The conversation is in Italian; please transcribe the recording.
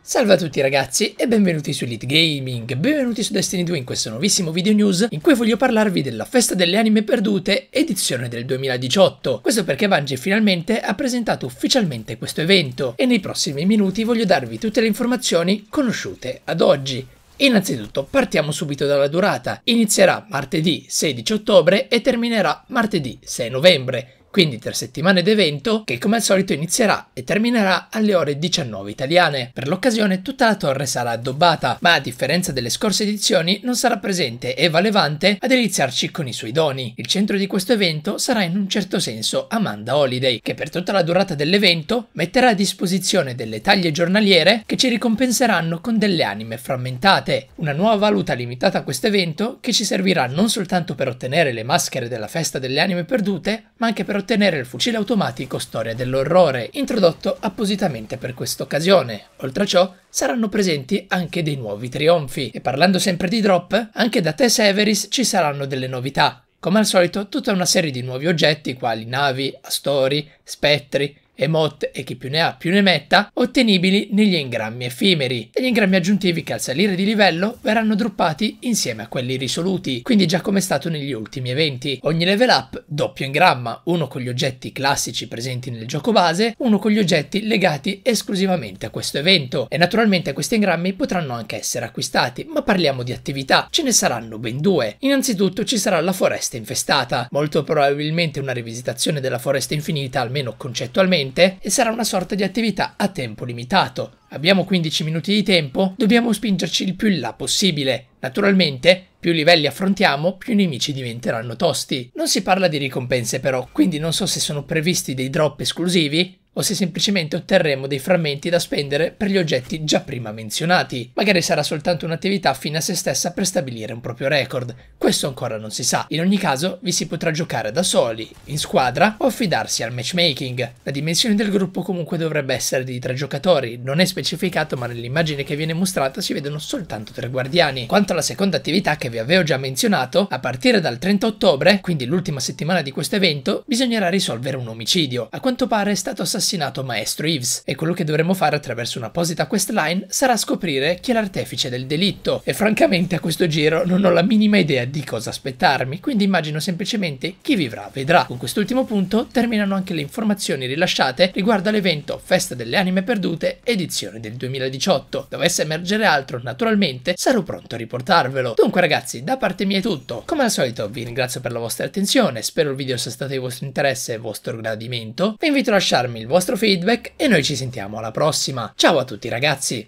Salve a tutti ragazzi e benvenuti su Elite Gaming, benvenuti su Destiny 2 in questo nuovissimo video news in cui voglio parlarvi della Festa delle Anime Perdute edizione del 2018. Questo perché Bungie finalmente ha presentato ufficialmente questo evento e nei prossimi minuti voglio darvi tutte le informazioni conosciute ad oggi. Innanzitutto partiamo subito dalla durata. Inizierà martedì 16 ottobre e terminerà martedì 6 novembre quindi tre settimane d'evento che come al solito inizierà e terminerà alle ore 19 italiane. Per l'occasione tutta la torre sarà addobbata, ma a differenza delle scorse edizioni non sarà presente Eva Levante ad iniziarci con i suoi doni. Il centro di questo evento sarà in un certo senso Amanda Holiday, che per tutta la durata dell'evento metterà a disposizione delle taglie giornaliere che ci ricompenseranno con delle anime frammentate, una nuova valuta limitata a questo evento che ci servirà non soltanto per ottenere le maschere della festa delle anime perdute, ma anche per ottenere il fucile automatico Storia dell'orrore, introdotto appositamente per questa occasione. Oltre a ciò, saranno presenti anche dei nuovi trionfi. E parlando sempre di drop, anche da Tess Everis ci saranno delle novità. Come al solito, tutta una serie di nuovi oggetti quali navi, astori, spettri, EMOT e chi più ne ha più ne metta, ottenibili negli engrammi effimeri. E gli engrammi aggiuntivi che al salire di livello verranno droppati insieme a quelli risoluti, quindi già come è stato negli ultimi eventi. Ogni level up doppio engramma, uno con gli oggetti classici presenti nel gioco base, uno con gli oggetti legati esclusivamente a questo evento. E naturalmente questi engrammi potranno anche essere acquistati, ma parliamo di attività, ce ne saranno ben due. Innanzitutto ci sarà la foresta infestata, molto probabilmente una rivisitazione della foresta infinita, almeno concettualmente gratuitamente e sarà una sorta di attività a tempo limitato. Abbiamo 15 minuti di tempo, dobbiamo spingerci il più in là possibile. Naturalmente, più livelli affrontiamo, più nemici diventeranno tosti. Non si parla di ricompense però, quindi non so se sono previsti dei drop esclusivi, o se semplicemente otterremo dei frammenti da spendere per gli oggetti già prima menzionati. Magari sarà soltanto un'attività fine a se stessa per stabilire un proprio record. Questo ancora non si sa. In ogni caso vi si potrà giocare da soli, in squadra o affidarsi al matchmaking. La dimensione del gruppo comunque dovrebbe essere di tre giocatori, non è specificato ma nell'immagine che viene mostrata si vedono soltanto tre guardiani. Quanto alla seconda attività che vi avevo già menzionato, a partire dal 30 ottobre, quindi l'ultima settimana di questo evento, bisognerà risolvere un omicidio. A quanto pare è stato assassinato assassinato maestro Eves e quello che dovremo fare attraverso un'apposita questline sarà scoprire chi è l'artefice del delitto e francamente a questo giro non ho la minima idea di cosa aspettarmi, quindi immagino semplicemente chi vivrà vedrà. Con quest'ultimo punto terminano anche le informazioni rilasciate riguardo all'evento Festa delle Anime Perdute edizione del 2018. Dovesse emergere altro naturalmente sarò pronto a riportarvelo. Dunque ragazzi da parte mia è tutto, come al solito vi ringrazio per la vostra attenzione, spero il video sia stato di vostro interesse e vostro gradimento, vi invito a lasciarmi il il vostro feedback e noi ci sentiamo alla prossima. Ciao a tutti ragazzi!